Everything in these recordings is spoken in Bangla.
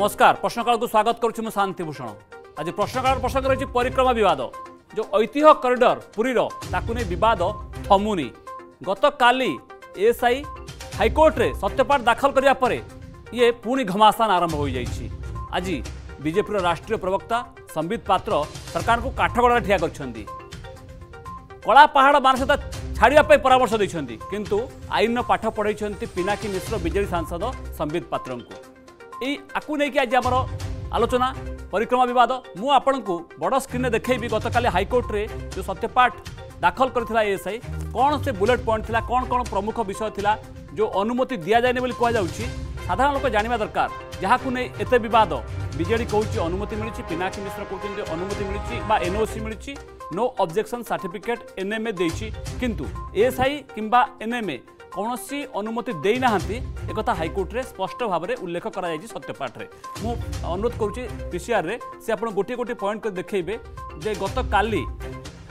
নমস্কার প্রশ্নকালকে স্বাগত করছি মু শান্তিভূষণ আজ প্রশ্নকাল প্রসঙ্গ রয়েছে পরিক্রমা বিবাদ যে ঐতিহ্য করিডর পুরীর তাকে নিয়ে বিবাদ থমুনি গতকালি এএসআই হাইকোর্টে সত্যপাঠ দাখল করা পরে ইয়ে পুঁ ঘমাস্থান আরম্ভ হয়ে যাই আজ বিজেপির রাষ্ট্রীয় প্রবক্তা সম্বিত পাত্র সরকার কাঠগড়ে ঠিয়া করছেন কলা পাহাড় মানসিকতা ছাড়া পরামর্শ দিয়েছেন কিন্তু আইন পাঠ পড়াইছেন পিনাকি মিশ্র বিজেপি সাংসদ সম্বিত পাত্রଙ୍କୁ এই আকু নেই আজ আমার আলোচনা পরিক্রমা বিবাদ মু আপনার বড় স্ক্রিনে দেখেবি গতকাল হাইকোর্টে যে সত্যপাঠ দাখল করে এএসআই কণ সে বুলেট পয়েন্ট লা কণ কণ প্রমুখ বিষয় লা যে অনুমতি দিয়া যায়নি বলে কুযাচ্ছে সাধারণ লোক জাঁয়া দরকার যা এত বিবাদ বিজেডি কৌছি অনুমতি মিছে পিনাকী মিশ্র কৌন যে অনুমতি মিছে বা এনওসি মিছে নো অবজেকশন সার্টিফিকেট এনএমএ দিয়েছি কিন্তু এএসআই কিংবা এনএমএ କୌଣସି ଅନୁମତି ଦେଇନାହାନ୍ତି ଏକଥା ହାଇକୋର୍ଟରେ ସ୍ପଷ୍ଟ ଭାବରେ ଉଲ୍ଲେଖ କରାଯାଇଛି ସତ୍ୟପାଠରେ ମୁଁ ଅନୁରୋଧ କରୁଛି ପିସିଆର୍ରେ ସେ ଆପଣ ଗୋଟିଏ ଗୋଟିଏ ପଏଣ୍ଟ କରି ଦେଖେଇବେ ଯେ ଗତକାଲି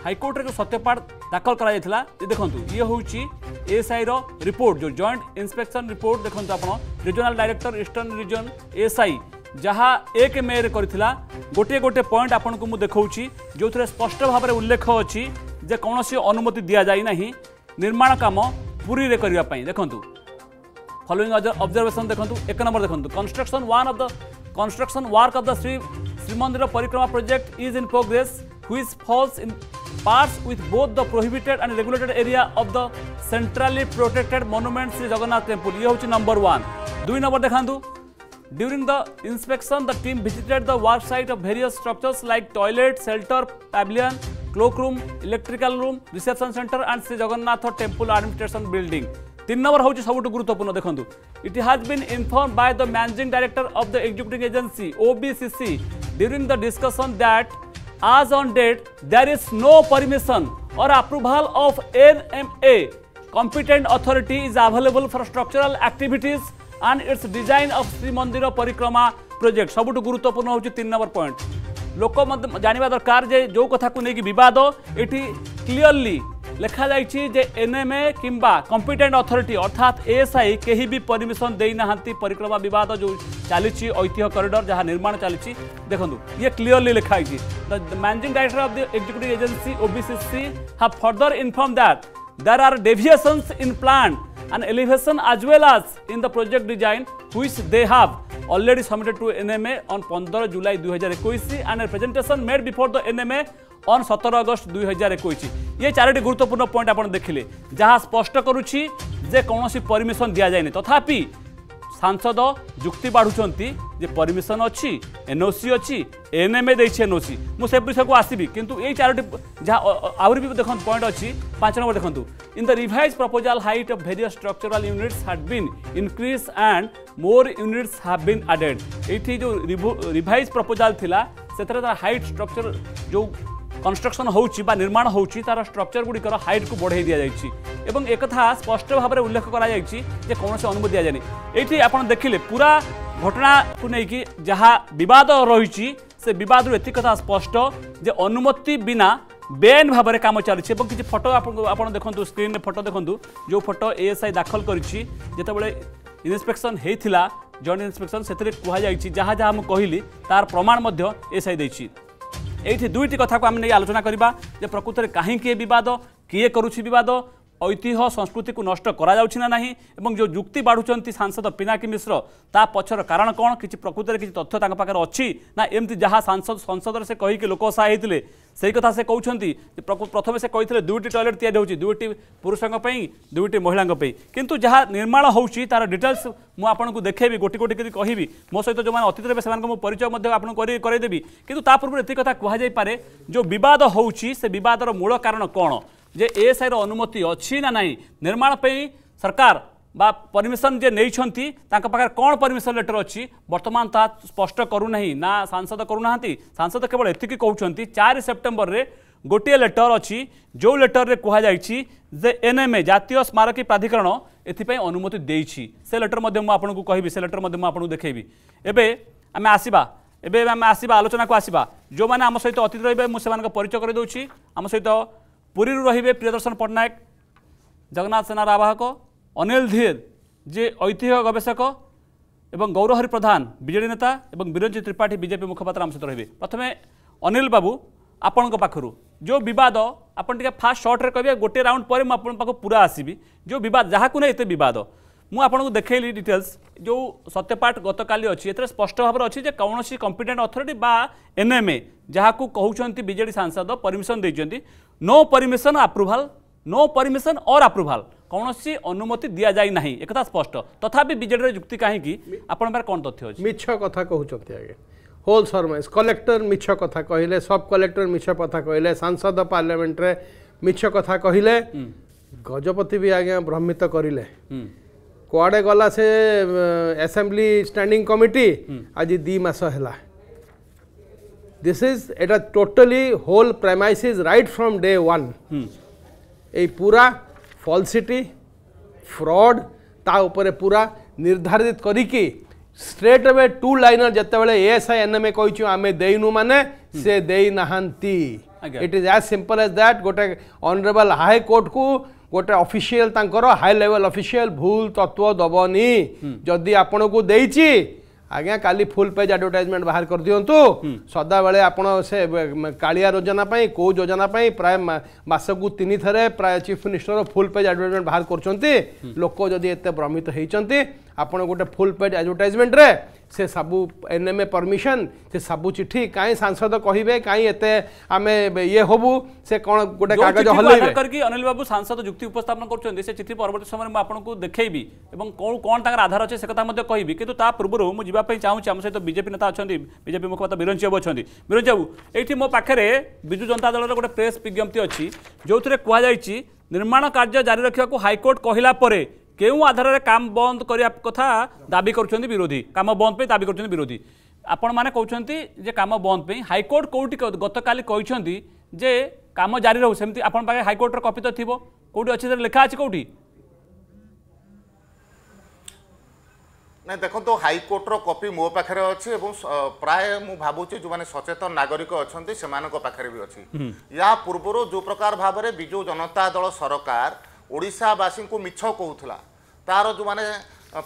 ହାଇକୋର୍ଟରେ ଯେଉଁ ସତ୍ୟପାଠ ଦାଖଲ କରାଯାଇଥିଲା ଯେ ଦେଖନ୍ତୁ ଇଏ ହେଉଛି ଏଏସ୍ଆଇର ରିପୋର୍ଟ ଯେଉଁ ଜଏଣ୍ଟ ଇନ୍ସପେକ୍ସନ୍ ରିପୋର୍ଟ ଦେଖନ୍ତୁ ଆପଣ regional director eastern region ASI ଯାହା ଏକ ମେରେ କରିଥିଲା ଗୋଟିଏ ଗୋଟିଏ ପଏଣ୍ଟ ଆପଣଙ୍କୁ ମୁଁ ଦେଖାଉଛି ଯେଉଁଥିରେ ସ୍ପଷ୍ଟ ଭାବରେ ଉଲ୍ଲେଖ ଅଛି ଯେ କୌଣସି ଅନୁମତି ଦିଆଯାଇ ନାହିଁ ନିର୍ମାଣ କାମ ପୁରୀରେ କରିବା ପାଇଁ ଦେଖନ୍ତୁ ଫଲୋଇଂ ଅବଜର୍ଭେସନ୍ ଦେଖନ୍ତୁ ଏକ ନମ୍ବର ଦେଖନ୍ତୁ construction one of the construction work of the Shri Srimandir Parikrama project is in progress which falls in parts with both the prohibited and regulated area of the centrally protected monument Sri Jagannath Temple. ये होची number one. दुई number देखांदु. During the inspection, the team visited the work site of various structures like toilet, shelter, pavilion, cloak room electrical room reception centre and Shri Jagannath temple administration building तीन नंबर हूँ सब गुरुत्वपूर्ण देखो it has been inform by the managing director of the executive agency OBCC during the discussion that as on date there is no permission or approval of NMA. Competent authority is available for structural activities and its design of Sri Mandira Parikrama project. सबुठ गुरुत्वपूर्ण होची तीन नंबर पॉइंट लोक जाना दरकार जो कथा को लेकिन बद क्लीयरली लिखा एम ए कि कंपिटेंट अथॉरिटी अर्थात ए एएसआई कहीं भी परमिशन देना परिक्रमा बिवाद जो चली ऐतिह करिडर जहाँ निर्माण चली देखूँ ये क्लीयरली लिखाई the managing director of the executive agency OBCC have further inform that there are deviations in plant and elevation as well as in the project design हुई they have already submitted to NMA on 15 July 2021 and a presentation made before the NMA on সতের আগস্ট দুই হাজার একুশ ইয়ে চারোটি গুরুত্বপূর্ণ পয়েন্ট আপনার দেখলে যা স্পষ্ট করুছি যে কোণী পরমিশন দিয়া যায়নি তথাপি ସାଂସଦ ଯୁକ୍ତି ବାଢ଼ୁଛନ୍ତି ଯେ ପରମିସନ୍ ଅଛି ଏନ୍ଓସି ଅଛି ଏନ୍ଏମ୍ଏ ଦେଇଛି ଏନ୍ଓସି ମୁଁ ସେ ବିଷୟକୁ ଆସିବି କିନ୍ତୁ ଏଇ ଚାରୋଟି ଯାହା ଆହୁରି ବି ଦେଖନ୍ତୁ ପଏଣ୍ଟ ଅଛି ପାଞ୍ଚ ନମ୍ବର ଦେଖନ୍ତୁ in the revise proposal height of various structural units has been increase and more units have been added ଏଇଠି ଯେଉଁ ରିଭାଇଜ୍ ପ୍ରପୋଜାଲ୍ ଥିଲା ସେଥିରେ ତା'ର ହାଇଟ୍ ଷ୍ଟ୍ରକ୍ଚର ଯେଉଁ কনস্ট্রকশন হচ্ছে বা নির্মাণ হচ্ছে তার স্ট্রকচর গুড়ির হাইট্কু বড়াই যাই এবং একথা স্পষ্ট ভাবে উল্লেখ করা যাই যে কৌশি অনুমতি দিয়া যায়নি এইটি আপনার দেখলে পুরা ঘটনাকে নিয়ে যা বিবাদ রয়েছে সে বিবাদ এত কথা স্পষ্ট যে অনুমতি বিনা বেআইন ভাবে কাম চালছে এবং কিছু ফটো আপনার দেখুন স্ক্রিনে ফটো দেখুন যে ফটো এএসআই দাখল করেছি যেতবে ইন্সপেকশন হয়েছিল জয়েন্ট ইন্সপেকশন সেতু কুহযাই যা যা আমি কহিলি তার প্রমাণ এএসআই দিয়েছি এইটি দুইটি কথা আমি আলোচনা করা যে প্রকৃতরে কী বিবাদ কি করুছি বিবাদ ঐতিহ্য সংস্কৃতি কো নষ্ট করা যাওছিনা নাহি এবং যে যুক্তি বাড়ুছন্তি সাংসদ পিনাকি মিশ্র তা পছর কারণ কোন কিছি প্রকৃতিৰ কিছি তথ্য তাৰ পাৰৰ আছে না এমতি জহা সাংসদ সংসদৰ সে কহি কি লোক সহায়tile সেই কথা সে কওছন্তি প্ৰথমতে সে কহিtile দুটি টয়লেট তৈয়াৰ হ'উছি দুটি পুৰুষৰ গপই দুটি মহিলাৰ গপই কিন্তু জহা নির্মাল হ'উছি তাৰ ডিটেলছ মই আপোনাক দেখাইবি গটি গটি কহিবি মই সেইটো যো মান অতীতৰ সেমানক মই পৰিচয়ৰ মধ্য আপোনাক কৰাই দেবি কিন্তু তাৰ পূৰ্বে এই কথা কোৱা যায় পাৰে যো বিবাদ হ'উছি সে বিবাদৰ মূল কাৰণ কোন ଯେ ଏଏସ୍ଆଇର ଅନୁମତି ଅଛି ନା ନାହିଁ ନିର୍ମାଣ ପାଇଁ ସରକାର ବା ପରମିଶନ ଯେ ନେଇଛନ୍ତି ତାଙ୍କ ପାଖରେ କ'ଣ ପରମିଶନ ଲେଟର ଅଛି ବର୍ତ୍ତମାନ ତାହା ସ୍ପଷ୍ଟ କରୁନାହିଁ ନା ସାଂସଦ କରୁନାହାନ୍ତି ସାଂସଦ କେବଳ ଏତିକି କହୁଛନ୍ତି ଚାରି ସେପ୍ଟେମ୍ବରରେ ଗୋଟିଏ ଲେଟର ଅଛି ଯେଉଁ ଲେଟରରେ କୁହାଯାଇଛି ଯେ ଏନ୍ଏମ୍ଏ ଜାତୀୟ ସ୍ମାରକୀ ପ୍ରାଧିକରଣ ଏଥିପାଇଁ ଅନୁମତି ଦେଇଛି ସେ ଲେଟର ମଧ୍ୟ ମୁଁ ଆପଣଙ୍କୁ କହିବି ସେ ଲେଟର ମଧ୍ୟ ମୁଁ ଆପଣଙ୍କୁ ଦେଖାଇବି ଏବେ ଆମେ ଆସିବା ଏବେ ଆମେ ଆସିବା ଆଲୋଚନାକୁ ଆସିବା ଯେଉଁମାନେ ଆମ ସହିତ ଅତିଥି ରହିବେ ମୁଁ ସେମାନଙ୍କ ପରିଚୟ କରିଦେଉଛି ଆମ ସହିତ ପୁରୀରୁ ରହିବେ ପ୍ରିୟଦର୍ଶନ ପଟ୍ଟନାୟକ ଜଗନ୍ନାଥ ସେନାର ଆବାହକ ଅନିଲ ଧୀର ଯିଏ ଐତିହ୍ୟ ଗବେଷକ ଏବଂ ଗୌରହରି ପ୍ରଧାନ ବିଜେଡ଼ି ନେତା ଏବଂ ବିରଞ୍ଜିତ ତ୍ରିପାଠୀ ବିଜେପି ମୁଖପାତ୍ର ଆମ ସହିତ ରହିବେ ପ୍ରଥମେ ଅନିଲ ବାବୁ ଆପଣଙ୍କ ପାଖରୁ ଯେଉଁ ବିବାଦ ଆପଣ ଟିକେ ଫାଷ୍ଟ ସର୍ଟରେ କହିବେ ଗୋଟିଏ ରାଉଣ୍ଡ ପରେ ମୁଁ ଆପଣଙ୍କ ପାଖକୁ ପୁରା ଆସିବି ଯେଉଁ ବିବାଦ ଯାହାକୁ ନେଇ ଏତେ ବିବାଦ ମୁଁ ଆପଣଙ୍କୁ ଦେଖେଇଲି ଡିଟେଲ୍ସ ଯେଉଁ ସତ୍ୟପାଠ ଗତକାଲି ଅଛି ଏଥିରେ ସ୍ପଷ୍ଟ ଭାବରେ ଅଛି ଯେ କୌଣସି କମ୍ପିଟେଣ୍ଟ ଅଥରିଟି ବା ଏନ୍ଏମ୍ଏ ଯାହାକୁ କହୁଛନ୍ତି ବିଜେଡ଼ି ସାଂସଦ ପରମିଶନ ଦେଇଛନ୍ତି no permission approval no permission और आप्रुभाल କୌଣସି ଅନୁମତି ଦିଆଯାଇ ନାହିଁ ଏକଥା ସ୍ପଷ୍ଟ ତଥାପି ବିଜେଡ଼ିର ଯୁକ୍ତି କାହିଁକି ଆପଣଙ୍କ ପାଖରେ କ'ଣ ତଥ୍ୟ ଅଛି ମିଛ କଥା କହୁଛନ୍ତି ଆଜ୍ଞା ହୋଲ୍ ସର୍ମେସ୍ କଲେକ୍ଟର ମିଛ କଥା କହିଲେ ସବ୍ କଲେକ୍ଟର ମିଛ କଥା କହିଲେ ସାଂସଦ ପାର୍ଲାମେଣ୍ଟରେ ମିଛ କଥା କହିଲେ ଗଜପତି ବି ଆଜ୍ଞା ଭ୍ରମିତ କରିଲେ କୁଆଡ଼େ ଗଲା ସେ ଆସେମ୍ବ୍ଲି ଷ୍ଟାଣ୍ଡିଂ କମିଟି ଆଜି ଦୁଇ ମାସ ହେଲା this is it a totally whole premises right from day one এই পুরা ফলসিটি ফ্রড তা উপরে পুরা নির্ধারিত করিকি স্ট্রেট এবে টু লাইনর যেতবে এএসআই এনএমএ কইছু আমি দেইনু মানে সে দেই নাহান্তি it is as simple as that গোটে অনরেবল হাই কোর্ট কু গোটে অফিসিয়াল তাঙ্কর হাই লেভেল অফিসিয়াল ভুল তত্ত্ব দবনি যদি আপনার দেইছি आज्ञा का फुल पेज आडभटाइजमेंट बाहर कर दिंतु सदा बेले आप कालिया योजनापी कौ योजनापी प्राय मसक तीन थे प्राय chief minister full page advertisement बाहर करते भ्रमित होती आप गोटे फुल पेज आडभटाइजमेंट से एन एम ए परमिशन से सबू चिठी कहीं सांसद कहे कहीं एते आमे ये हबू से कौन गोटे कागज करके अनिल बाबू सांसद युक्ति उपस्थापन कर चिठी परवर्त समय में आपनको देखैबी कौन तरह आधार अच्छे से कथा मते कहिबी किंतु ता पूर्व मु जीवा पई सहित बजेपी नेता अछंती बीजेपी मुखपत्र बिरंज बाबू अछंती बिरंज बाबू ये मो पाखे विजु जनता दलर गोटे प्रेस विज्ञप्ति अच्छी जो थे जाइछि निर्माण कार्य जारी रखा हाइकोर्ट कहला কেউ আধারে কাম বন্ধ করা কথা দাবি করছেন বিরোধী কাম বন্ধ পাই দাবি করছেন বিরোধী আপন মানে কৌন যে কাম বন্ধ পাই হাইকোর্ট কোটি গতকাল কেছেন যে কাম জারি রহু সেমতি আপনার পাখে হাইকোর্টর কপি তো থিব কোটি অছি লেখা আছে কোটি না দেখুন হাইকোর্টর কপি মো পাখে অছি এবং প্রায় মু ভাবুছি যে সচেতন নাগরিক অনেক সেমানক পাখে বি অছি ইয়া পূর্বরু যে প্রকার ভাবে বিজু জনতা দল সরকার ওড়িশাবাসী মিছ কৌলা ତାର ଯେଉଁମାନେ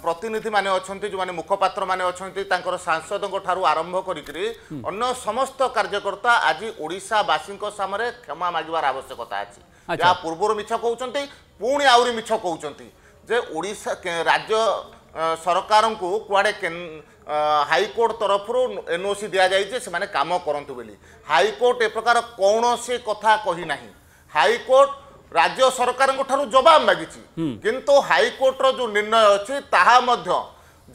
ପ୍ରତିନିଧିମାନେ ଅଛନ୍ତି ଯେଉଁମାନେ ମୁଖପାତ୍ରମାନେ ଅଛନ୍ତି ତାଙ୍କର ସାଂସଦଙ୍କ ଠାରୁ ଆରମ୍ଭ କରିକିରି ଅନ୍ୟ ସମସ୍ତ କାର୍ଯ୍ୟକର୍ତ୍ତା ଆଜି ଓଡ଼ିଶାବାସୀଙ୍କ ସାମ୍ନାରେ କ୍ଷମା ମାଗିବାର ଆବଶ୍ୟକତା ଅଛି ଯାହା ପୂର୍ବରୁ ମିଛ କହୁଛନ୍ତି ପୁଣି ଆହୁରି ମିଛ କହୁଛନ୍ତି ଯେ ଓଡ଼ିଶା ରାଜ୍ୟ ସରକାରଙ୍କୁ କୁଆଡ଼େ ହାଇକୋର୍ଟ ତରଫରୁ ଏନ୍ଓସି ଦିଆଯାଇଛି ସେମାନେ କାମ କରନ୍ତୁ ବୋଲି ହାଇକୋର୍ଟ ଏ ପ୍ରକାର କୌଣସି କଥା କହିନାହିଁ ହାଇକୋର୍ଟ ରାଜ୍ୟ ସରକାରଙ୍କ ଠାରୁ ଜବାବ ମାଗିଛି କିନ୍ତୁ ହାଇକୋର୍ଟର ଯେଉଁ ନିର୍ଣ୍ଣୟ ଅଛି ତାହା ମଧ୍ୟ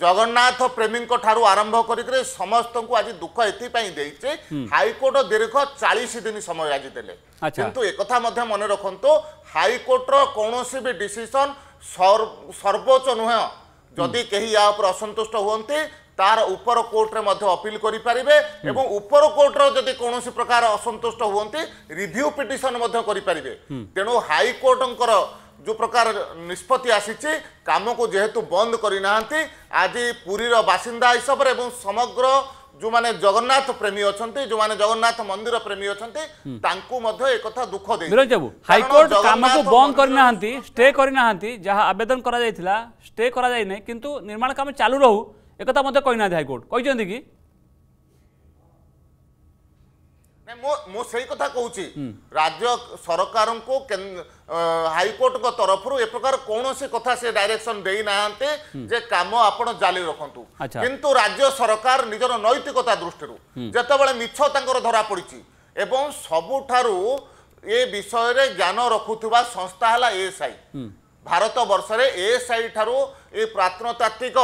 ଜଗନ୍ନାଥ ପ୍ରେମୀଙ୍କ ଠାରୁ ଆରମ୍ଭ କରିକି ସମସ୍ତଙ୍କୁ ଆଜି ଦୁଃଖ ଏଥିପାଇଁ ଦେଇଛି ହାଇକୋର୍ଟ ଦୀର୍ଘ ଚାଳିଶ ଦିନ ସମୟ ଆଜି ଦେଲେ କିନ୍ତୁ ଏକଥା ମଧ୍ୟ ମନେ ରଖନ୍ତୁ ହାଇକୋର୍ଟର କୌଣସି ବି ଡିସିସନ୍ ସର୍ବୋଚ୍ଚ ନୁହେଁ ଯଦି କେହି ୟା ଉପରେ ଅସନ୍ତୁଷ୍ଟ ହୁଅନ୍ତି ତାର ଉପର କୋର୍ଟରେ ମଧ୍ୟ ଅପିଲ କରିପାରିବେ ଏବଂ ଉପର କୋର୍ଟର ଯଦି କୌଣସି ପ୍ରକାର ଅସନ୍ତୁଷ୍ଟ ହୁଅନ୍ତି ରିଭ୍ୟୁ ପିଟିସନ ମଧ୍ୟ କରିପାରିବେ ତେଣୁ ହାଇକୋର୍ଟଙ୍କର ଯେଉଁ ପ୍ରକାର ନିଷ୍ପତ୍ତି ଆସିଛି କାମକୁ ଯେହେତୁ ବନ୍ଦ କରିନାହାନ୍ତି ଆଜି ପୁରୀର ବାସିନ୍ଦା ହିସାବରେ ଏବଂ ସମଗ୍ର ଯେଉଁମାନେ ଜଗନ୍ନାଥ ପ୍ରେମୀ ଅଛନ୍ତି ଯେଉଁମାନେ ଜଗନ୍ନାଥ ମନ୍ଦିର ପ୍ରେମୀ ଅଛନ୍ତି ତାଙ୍କୁ ମଧ୍ୟ ଏକଥା ଦୁଃଖ ହାଇକୋର୍ଟ କାମକୁ ବନ୍ଦ କରିନାହାନ୍ତି ଷ୍ଟେ କରିନାହାନ୍ତି ଯାହା ଆବେଦନ କରାଯାଇଥିଲା ଷ୍ଟେ କରାଯାଇନି କିନ୍ତୁ ନିର୍ମାଣ କାମ ଚାଲୁ ରହୁ ଏକଥା ମଧ୍ୟ କହିନାହାନ୍ତି ହାଇକୋର୍ଟ କହିଛନ୍ତି କି ମୁଁ ସେଇ କଥା କହୁଛି ରାଜ୍ୟ ସରକାରଙ୍କୁ ହାଇକୋର୍ଟଙ୍କ ତରଫରୁ ଏ ପ୍ରକାର କୌଣସି କଥା ସେ ଡାଇରେକ୍ସନ ଦେଇନାହାନ୍ତି ଯେ କାମ ଆପଣ ଜାଲି ରଖନ୍ତୁ କିନ୍ତୁ ରାଜ୍ୟ ସରକାର ନିଜର ନୈତିକତା ଦୃଷ୍ଟିରୁ ଯେତେବେଳେ ମିଛ ତାଙ୍କର ଧରା ପଡ଼ିଛି ଏବଂ ସବୁଠାରୁ ଏ ବିଷୟରେ ଜ୍ଞାନ ରଖୁଥିବା ସଂସ୍ଥା ହେଲା ଏଏସ୍ଆଇ ଭାରତ ବର୍ଷରେ ଏଏସ୍ଆଇ ଠାରୁ ଏ ପ୍ରାତନତାତ୍ତ୍ୱିକ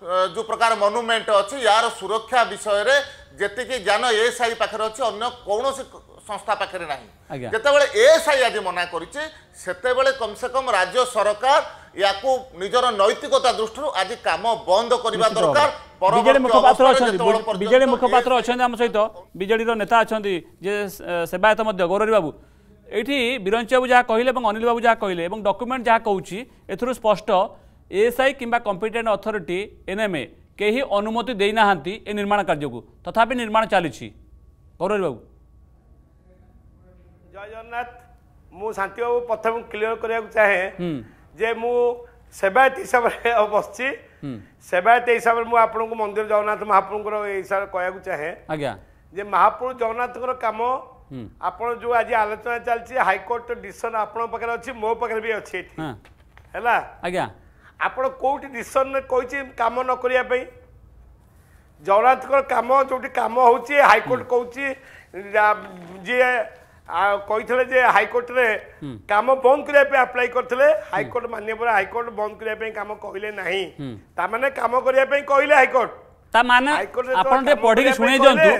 ଯେଉଁ ପ୍ରକାର ମନୁମେଣ୍ଟ ଅଛି ୟାର ସୁରକ୍ଷା ବିଷୟରେ ଯେତିକି ଜ୍ଞାନ ଏସ୍ ଆଇ ପାଖରେ ଅଛି ଅନ୍ୟ କୌଣସି ସଂସ୍ଥା ପାଖରେ ନାହିଁ ଯେତେବେଳେ ଏସ୍ ଆଇ ଆଜି ମନା କରିଛି ସେତେବେଳେ କମ୍ସେ କମ୍ ରାଜ୍ୟ ସରକାର ୟାକୁ ନିଜର ନୈତିକତା ଦୃଷ୍ଟିରୁ ଆଜି କାମ ବନ୍ଦ କରିବା ଦରକାର ବିଜେଡି ମୁଖପାତ୍ର ଅଛନ୍ତି ବିଜେଡି ମୁଖପାତ୍ର ଅଛନ୍ତି ଆମ ସହିତ ବିଜେଡିର ନେତା ଅଛନ୍ତି ଯେ ସେବାୟତ ମଧ୍ୟ ଗୌରରୀ ବାବୁ ଏଇଠି ବିରଞ୍ଚ ବାବୁ ଯାହା କହିଲେ ଏବଂ ଅନିଲ ବାବୁ ଯାହା କହିଲେ ଏବଂ ଡକ୍ୟୁମେଣ୍ଟ ଯାହା କହୁଛି ଏଥିରୁ ସ୍ପଷ୍ଟ एएसआई किंवा कंपिटेट अथॉरिटी एनएमए कहीं अनुमति देना ए निर्माण कार्य को तथापि निर्माण चली बाबू जय जगन्नाथ मु बाबू प्रथम क्लीयर करने चाहे जे मु हिसाब से बस सेवायत हिसाब से मुझे मंदिर जगन्नाथ महाप्रभुरा कह चाहे आज्ञा जे महाप्रभु जगन्नाथ कम आप जो आज आलोचना चलती हाइकोर्ट डीसन आप मो पाखे भी अच्छे है ଆପଣ କେଉଁଠି ଡିସିସନରେ କହିଛି କାମ ନ କରିବା ପାଇଁ ଜଗନ୍ନାଥଙ୍କର କାମ ଯେଉଁଠି କାମ ହେଉଛି ହାଇକୋର୍ଟ କହୁଛି ଯିଏ କହିଥିଲେ ଯେ ହାଇକୋର୍ଟରେ କାମ ବନ୍ଦ କରିବା ପାଇଁ ଆପ୍ଲାଏ କରିଥିଲେ ହାଇକୋର୍ଟ ମାନ୍ୟବର ହାଇକୋର୍ଟ ବନ୍ଦ କରିବା ପାଇଁ କାମ କହିଲେ ନାହିଁ ତାମାନେ କାମ କରିବା ପାଇଁ କହିଲେ ହାଇକୋର୍ଟ ତା ମାନେ ଆପଣ ଟିକେ ପଢିକି ଶୁଣେଇ ଦିଅନ୍ତୁ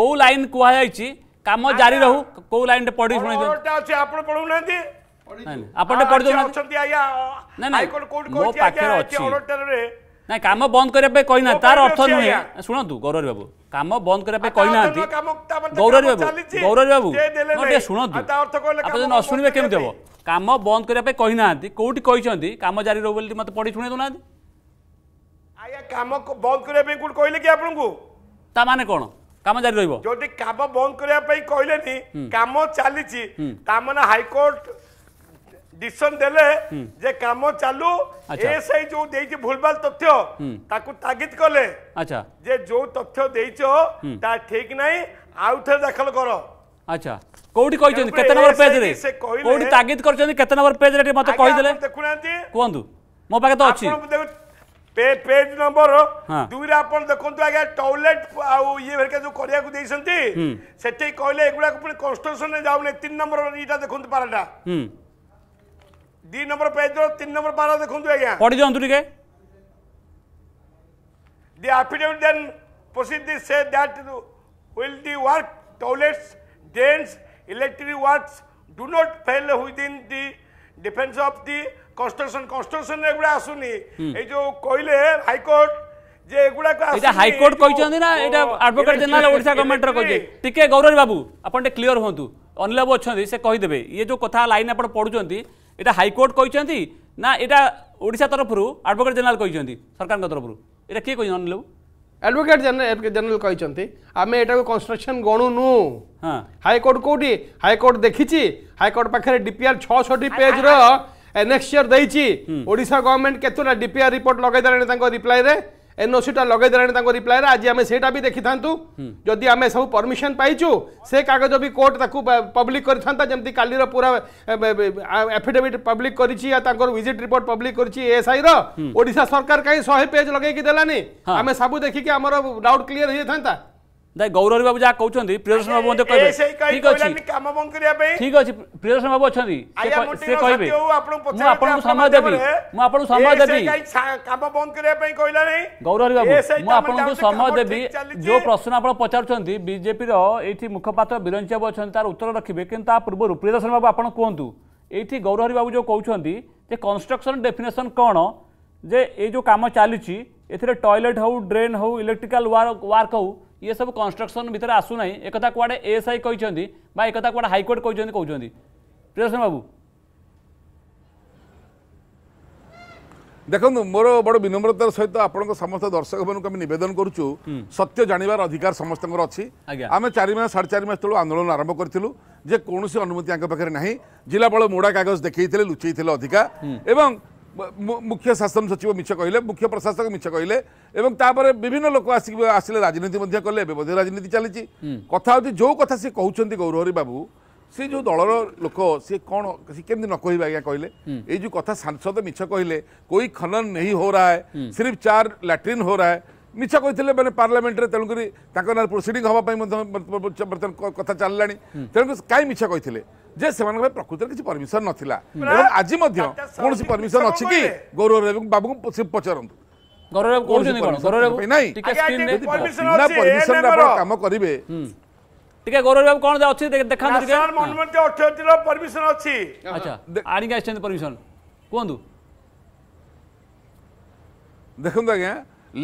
କୋଉ ଲାଇନ କୁହାଯାଇଛି କାମ ଜାରି ରହୁ କୋଉ ଲାଇନରେ ପଢିକି ଶୁଣେଇ ଦିଅନ୍ତୁ ଆପଣ ପଢୁନାହାନ୍ତି ଆପଣଟେ ପଢ଼ିଦେଉନ ମୋ ପାଖରେ ଅଛି ନାଇଁ କାମ ବନ୍ଦ କରିବା ପାଇଁ କହିନାହାନ୍ତି ତାର ଅର୍ଥ ନୁହେଁ ଶୁଣନ୍ତୁ ଗୌରରୀ ବାବୁ କାମ ବନ୍ଦ କରିବା ପାଇଁ କହିନାହାନ୍ତି ଗୌରରୀ ବାବୁ ଗୌରରୀ ବାବୁ ଟିକେ ଶୁଣନ୍ତୁ ଆପଣ ଯଦି ନ ଶୁଣିବେ କେମିତି ହେବ କାମ ବନ୍ଦ କରିବା ପାଇଁ କହିନାହାନ୍ତି କୋଉଠି କହିଛନ୍ତି କାମ ଜାରି ରହିବ ବୋଲି ମତେ ପଢ଼ି ଶୁଣେଇ ଦେଉନାହାନ୍ତି ଆଜ୍ଞା କାମ ବନ୍ଦ କରିବା ପାଇଁ କୋଉଠି କହିଲେ କି ଆପଣଙ୍କୁ ତା ମାନେ କ'ଣ কাম জারি রহব যদি কাম বন্ধ করা কহিলেনি কাম চালিছি তার মানে ହାଇକୋର୍ଟ ডিসিশন দেলে যে কাম চালু এএসআই যে দেইছি ভুলভাল তথ্য তাকু তাগিদ কলে আচ্ছা যে যে তথ্য দেইছো তা ঠিক নাই আউথে দাখল করো আচ্ছা কোটি কইছেন কত নম্বর পেজ রে কোটি তাগিদ করছেন কত নম্বর পেজ রে মতে কই দেলে দেখুনান্তি কোন্দু মো পাকে তো আছে পেজ নম্বর দুইরে আপন দেখন্তু আগে টয়লেট আউ ইয়ে ভরকে যে করিয়া কু দেইছন্তি সেটাই কইলে এগুলা পুনি কনস্টিটিউশন রে যাও না 3 নম্বর ইটা দেখন্তু পারাটা হুম दी नंबर पेज रो 3 नंबर पारा देखंतु आज्ञा पढी जंतु ठीक है the affidavit then proceed this say that will the work toilets drains electric works do not fail within the defence of the construction construction रे गुडा आसुनी ए जो कहले हाई कोर्ट जे एगुडा का एटा हाई कोर्ट कहिछन ना एटा एडवोकेट जनरल ओडिसा गवर्नमेंट रो कहजे ठीक है गौरव बाबू अपन क्लियर होंतु अनिल बाबू अछन से कहि देबे ये जो कथा लाइन अपन पढुछन ती এটা হাইকোর্ট কিন্তু না এটা ওড়িশা তরফর আডভোকেট জেনারেল কিন্তু সরকার তরফর এটা কি কিন্তু অনিল বাবু আডভোকেট জেনারেল কিন্তু আমি এটা কনস্ট্রকশন হ্যাঁ হাইকোর্ট কোটি হাইকোর্ট দেখিছি হাইকোর্ট পাখে ডিপিআর ছশোটি পেজর এনএক্সিয়ার দিয়েছি ওড়িশা গভর্নমেন্ট কেতটা ডিপিআর রিপোর্ট লগাই তাঙ্ক রিপ্লাই রে एनओसी टा लगे रिप्लाई आज आम से भी देखी था जदि आम सब परमिशन पाइचु से कागज भी कोर्ट पब्लिक कर कालीर पूरा एफिडेविट पब्लिक कर विजिट रिपोर्ट पब्लिक कर एस आई रोशा सरकार कहीं शहे पेज लगे देखिक डाउट क्लीयर होता ଗୌରବୀ ବାବୁ ଯାହା କହୁଛନ୍ତି ପ୍ରିୟଦର୍ଶନ ବାବୁ ମଧ୍ୟ କହିବେ ଠିକ ଅଛି ଠିକ ଅଛି ପ୍ରିୟଦର୍ଶନ ବାବୁ ଅଛନ୍ତି ସେ କହିବେ ମୁଁ ଆପଣଙ୍କୁ ସମୟ ଦେବି ମୁଁ ଆପଣଙ୍କୁ ସମୟ ଦେବି କାମ ବନ୍ଦ କରିବା ପାଇଁ କହିଲାନି ଗୌରବୀ ବାବୁ ମୁଁ ଆପଣଙ୍କୁ ସମୟ ଦେବି ଯୋଉ ପ୍ରଶ୍ନ ଆପଣ ପଚାରୁଛନ୍ତି ବିଜେପିର ଏଇଠି ମୁଖପାତ୍ର ବିରଞ୍ଚି ବାବୁ ଅଛନ୍ତି ତାର ଉତ୍ତର ରଖିବେ କିନ୍ତୁ ତା ପୂର୍ବରୁ ପ୍ରିୟଦର୍ଶନ ବାବୁ ଆପଣ କୁହନ୍ତୁ ଏଇଠି ଗୌରହରି ବାବୁ ଯୋଉ କହୁଛନ୍ତି ଯେ କନଷ୍ଟ୍ରକ୍ସନ୍ ଡେଫିନେସନ୍ କ'ଣ ଯେ ଏଇ ଯୋଉ କାମ ଚାଲିଛି ଏଥିରେ ଟଏଲେଟ୍ ହଉ ଡ୍ରେନ୍ ହଉ ଇଲେକ୍ଟ୍ରିକାଲ୍ ୱାର୍କ ହଉ ଇଏ ସବୁ କନଷ୍ଟ୍ରକ୍ସନ୍ ଭିତରେ ଆସୁନାହିଁ ଏକଥା କୁଆଡ଼େ ଏଏସ୍ଆଇ କହିଛନ୍ତି ବା ଏକଥା କୁଆଡ଼େ ହାଇକୋର୍ଟ କହିଛନ୍ତି କହୁଛନ୍ତି ପ୍ରିୟଦର୍ଶନ ବାବୁ ଦେଖନ୍ତୁ ମୋର ବଡ଼ ବିନମ୍ରତାର ସହିତ ଆପଣଙ୍କ ସମସ୍ତ ଦର୍ଶକମାନଙ୍କୁ ଆମେ ନିବେଦନ କରୁଛୁ ସତ୍ୟ ଜାଣିବାର ଅଧିକାର ସମସ୍ତଙ୍କର ଅଛି ଆମେ ଚାରି ମାସ ସାଢ଼େ ଚାରି ମାସ ତଳୁ ଆନ୍ଦୋଳନ ଆରମ୍ଭ କରିଥିଲୁ ଯେ କୌଣସି ଅନୁମତି ଆଙ୍କ ପାଖରେ ନାହିଁ ଜିଲ୍ଲାପାଳ ମୋଡ଼ା କାଗଜ ଦେଖେଇଥିଲେ ଲୁଚେଇଥିଲେ ଅଧିକା ଏବଂ ମୁଖ୍ୟ ଶାସନ ସଚିବ ମିଛ କହିଲେ ମୁଖ୍ୟ ପ୍ରଶାସକ ମିଛ କହିଲେ ଏବଂ ତାପରେ ବିଭିନ୍ନ ଲୋକ ଆସିକି ଆସିଲେ ରାଜନୀତି ମଧ୍ୟ କଲେ ଏବେ ମଧ୍ୟ ରାଜନୀତି ଚାଲିଛି କଥା ହେଉଛି ଯେଉଁ କଥା ସେ କହୁଛନ୍ତି ଗୌରହରି ବାବୁ ସେ ଯେଉଁ ଦଳର ଲୋକ ସେ କ'ଣ ସେ କେମିତି ନ କହିବେ ଆଜ୍ଞା କହିଲେ ଏଇ ଯେଉଁ କଥା ସାଂସଦ ମିଛ କହିଲେ କୋଇ ଖନନ ନେଇ ହୋ ରହା ସିରିଫ ଚାର ଲାଟ୍ରିନ୍ ହୋ ରହା ମିଛ କହିଥିଲେ ମାନେ ପାର୍ଲାମେଣ୍ଟରେ ତେଣୁକରି ତାଙ୍କ ନାଁରେ ପ୍ରୋସିଡିଂ ହେବା ପାଇଁ ମଧ୍ୟ ବର୍ତ୍ତମାନ କଥା ଚାଲିଲାଣି ତେଣୁକରି କାହିଁ ମିଛ କହିଥିଲେ যে সেমানক প্রকৃতির কিছু পরমিশন নথিলা এবং আজি মধ্য কোনসি পরমিশন অছি কি গৌরব এবং বাবুকু পচারন্তু গৌরব কোজনি কোন গৌরব নাই টিকে স্ক্রিন নে পরমিশন না পরমিশন রে আপনা কাম করিবে টিকে গৌরব বাবু কোন অছি দেখান টিকে স্যার মনমন্তে 88 রে পরমিশন অছি আচ্ছা আনি কা এক্সচেঞ্জ পরমিশন কোন্দু দেখুন আজ্ঞা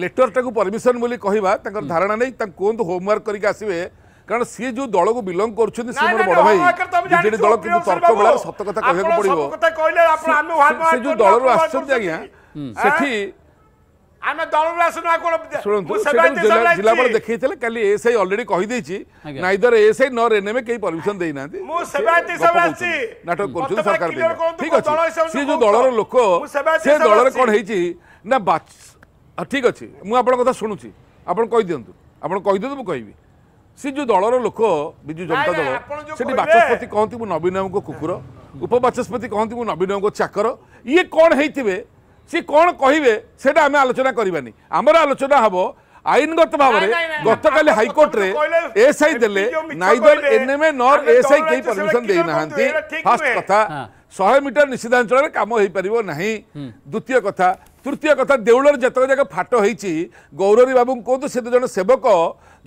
লেটরটাকে পরমিশন বলে কহিবা তাঁর ধারণা নেই তা কুহ হোমওয়ার্ক করি আসবে কারণ সি যে দলক বিলং করছেন সে মোট বড় ভাই বিজেডি দল কিন্তু তর্ক বেলার সত কথা কহিବାକୁ পড়িব সে যে দলর আসছেন আজ্ঞা সেটি ଆମେ ଦଳରୁ ଆସୁନୁ ଶୁଣନ୍ତୁ ଜିଲ୍ଲାପାଳ ଦେଖେଇଥିଲେ କାଲି ଏସ୍ଆଇ ଅଲରେଡି କହିଦେଇଛି ନାଇଦର ଏସ୍ଆଇ ନ ରେନେମେ କେହି ପରମିସନ ଦେଇନାହାନ୍ତି ନାଟକ କରୁଛନ୍ତି ସରକାର ଠିକ ଅଛି ସେ ଯୋଉ ଦଳର ଲୋକ ସେ ଦଳରେ କଣ ହେଇଛି ନା ଠିକ ଅଛି ମୁଁ ଆପଣଙ୍କ କଥା ଶୁଣୁଛି ଆପଣ କହିଦିଅନ୍ତୁ ଆପଣ କହିଦିଅନ୍ତୁ ମୁଁ କହିବି ସେ ଯେଉଁ ଦଳର ଲୋକ ବିଜୁ ଜନତା ଦଳ ସେଠି ବାଚସ୍ପତି କହନ୍ତି ମୁଁ ନବୀନଙ୍କ କୁକୁର ଉପବାଚସ୍ପତି କହନ୍ତି ମୁଁ ନବୀନଙ୍କ ଚାକର ଇଏ କ'ଣ ହେଇଥିବେ ସେ କ'ଣ କହିବେ ସେଟା ଆମେ ଆଲୋଚନା କରିବାନି ଆମର ଆଲୋଚନା ହେବ ଆଇନଗତ ଭାବରେ ଗତକାଲି ହାଇକୋର୍ଟରେ ଏସ୍ଆଇ ଦେଲେ ନାଇଦର ଏନ୍ଏମ୍ଏ ନର୍ ଏସ୍ଆଇ କେହି ପରମିଶନ ଦେଇନାହାନ୍ତି ଫାର୍ଷ୍ଟ କଥା ଶହେ ମିଟର ନିଷିଦ୍ଧାଞ୍ଚଳରେ କାମ ହେଇପାରିବ ନାହିଁ ଦ୍ୱିତୀୟ କଥା ତୃତୀୟ କଥା ଦେଉଳରେ ଯେତେକ ଯାକ ଫାଟ ହେଇଛି ଗୌରୀ ବାବୁଙ୍କୁ କୁହନ୍ତୁ ସେ ତ ଜଣେ ସେବକ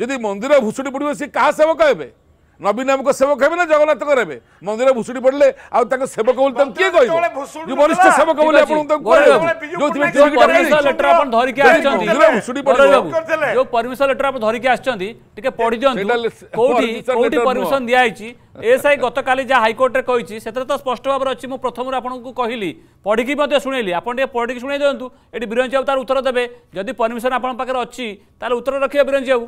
যদি মন্দির ভুষুড়ি পড়বে সে কাহা সেবক হবে নবীন আমক সেবক হবে না জগন্নাথ করবে মন্দির ভুষুড়ি পড়লে আউ তাকে সেবক বলে তাকে কিয়ে কইব যে বরিষ্ঠ সেবক বলে আপন তাকে কইব যোতিবে পরমিশন লেটার আপন ধরি কে আসছন্তি মন্দির ভুষুড়ি পড়লে যে পরমিশন লেটার আপন ধরি কে আসছন্তি টিকে পড়ি দিଅନ୍ତୁ কোটি কোটি পরমিশন দিয়া হইছি এসআই গতকালি যা হাইকোর্টে কইছি সেটা তো স্পষ্ট ভাবে অছি মু প্রথমରୁ আপনকু কহিলি পড়িকি মধ্যে শুনেলি আপন টিকে পড়িকি শুনাই দিଅନ୍ତୁ এটি বিরঞ্জ বাবু তার উত্তর দেবে যদি পরমিশন আপন পাখে অছি তাহলে উত্তর রাখিবা বিরঞ্জ বাবু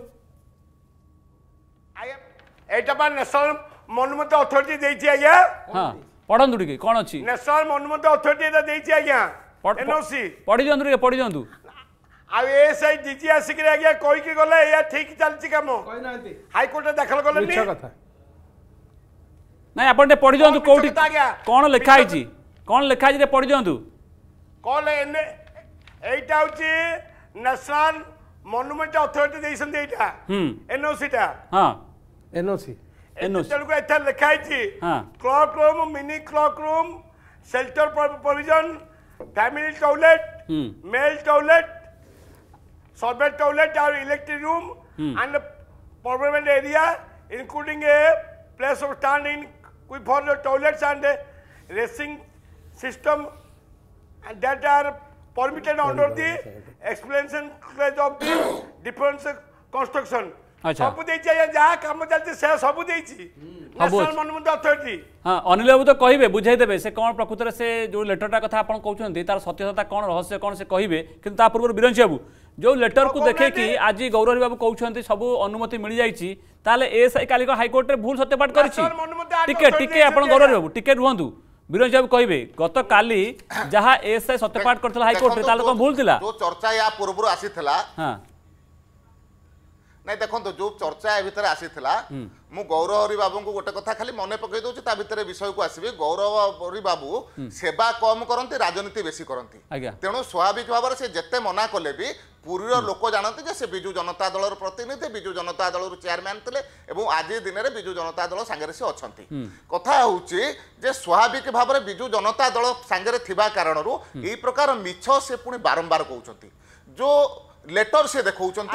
ଏଇଟା ବା ନ୍ୟାସନାଲ ମନୁମେଣ୍ଟ ଅଥରିଟି ଦେଇଛି ଆଜ୍ଞା ହଁ ପଢ଼ନ୍ତୁ ଟିକେ କ'ଣ ଅଛି ନ୍ୟାସନାଲ ମନୁମେଣ୍ଟ ଅଥରିଟି ଏଇଟା ଦେଇଛି ଆଜ୍ଞା ଏନ୍ଓସି ପଢ଼ି ଦିଅନ୍ତୁ ଟିକେ ପଢ଼ି ଦିଅନ୍ତୁ ଆଉ ଏ ସାଇ ଡିଜି ଆସିକିରି ଆଜ୍ଞା କହିକି ଗଲେ ଏହା ଠିକ ଚାଲିଛି କାମ ହାଇକୋର୍ଟରେ ଦାଖଲ କଲେନି କଥା ନାଇଁ ଆପଣ ଟିକେ ପଢ଼ି ଦିଅନ୍ତୁ କୋଉଠି କ'ଣ ଲେଖା ହେଇଛି କ'ଣ ଲେଖା ହେଇଛି ଟିକେ ପଢ଼ି ଦିଅନ୍ତୁ କ'ଣ ଏଇଟା ହେଉଛି ନ୍ୟାସନାଲ ମନୁମେଣ୍ଟ ଅଥରିଟି ଦେଇଛନ୍ତି ଏଇଟା ଏନ୍ଓସିଟା ହଁ ಎನ್ಒಸಿ ತೆಲುಗು ಎತ್ತ ಲೆಖಾಯಿଛି cloak room mini cloak room shelter provision family toilet male toilet sorbet toilet hmm. or electric room hmm. and a permanent area, including a place of standing for the toilets and a resting system and that are permitted under the explanation of the different construction. ସବୁ ଦେଇଛି ଆଜ୍ଞା ଯାହା କାମ ଚାଲିଛି ସେ ସବୁ ଦେଇଛି ନ୍ୟାସନାଲ ମନମୁଣ୍ଡ ଅଥରିଟି ହଁ ଅନିଲ ବାବୁ ତ କହିବେ ବୁଝାଇ ଦେବେ ସେ କ'ଣ ପ୍ରକୃତରେ ସେ ଯେଉଁ ଲେଟରଟା କଥା ଆପଣ କହୁଛନ୍ତି ତାର ସତ୍ୟତା କ'ଣ ରହସ୍ୟ କ'ଣ ସେ କହିବେ କିନ୍ତୁ ତା ପୂର୍ବରୁ ବିରଞ୍ଚି ବାବୁ ଯେଉଁ ଲେଟରକୁ ଦେଖେଇକି ଆଜି ଗୌରବୀ ବାବୁ କହୁଛନ୍ତି ସବୁ ଅନୁମତି ମିଳିଯାଇଛି ତାହେଲେ ଏଏସ୍ଆଇ କାଲି କ'ଣ ହାଇକୋର୍ଟରେ ଭୁଲ ସତ୍ୟପାଠ କରିଛି ଟିକେ ଟିକେ ଆପଣ ଗୌରବୀ ବାବୁ ଟିକେ ରୁହନ୍ତୁ ବିରଞ୍ଜ ବାବୁ କହିବେ ଗତକାଲି ଯାହା ଏଏସ୍ଆଇ ସତ୍ୟପାଠ କରିଥିଲା ହାଇକୋର୍ଟରେ ତାହେଲେ କ'ଣ ଭୁଲ ଥିଲା ଚର୍ଚ୍ଚା ୟା ପୂର୍ବରୁ ଆସିଥିଲା ନାଇଁ ଦେଖନ୍ତୁ ଯୋଉ ଚର୍ଚ୍ଚା ଏ ଭିତରେ ଆସିଥିଲା ମୁଁ ଗୌରବ ହରି ବାବୁଙ୍କୁ ଗୋଟେ କଥା ଖାଲି ମନେ ପକେଇ ଦଉଛି ତା ଭିତରେ ବିଷୟକୁ ଆସିବି ଗୌରବ ହରି ବାବୁ ସେବା କମ୍ କରନ୍ତି ରାଜନୀତି ବେଶୀ କରନ୍ତି ତେଣୁ ସ୍ୱାଭାବିକ ଭାବରେ ସେ ଯେତେ ମନା କଲେ ବି ପୁରୀର ଲୋକ ଜାଣନ୍ତି ଯେ ସେ ବିଜୁ ଜନତା ଦଳର ପ୍ରତିନିଧି ବିଜୁ ଜନତା ଦଳରୁ ଚେୟାରମ୍ୟାନ୍ ଥିଲେ ଏବଂ ଆଜି ଦିନରେ ବିଜୁ ଜନତା ଦଳ ସାଙ୍ଗରେ ସେ ଅଛନ୍ତି କଥା ହେଉଛି ଯେ ସ୍ୱାଭାବିକ ଭାବରେ ବିଜୁ ଜନତା ଦଳ ସାଙ୍ଗରେ ଥିବା କାରଣରୁ ଏଇ ପ୍ରକାର ମିଛ ସେ ପୁଣି ବାରମ୍ବାର କହୁଛନ୍ତି ଯେଉଁ লেটর সে দেখছেন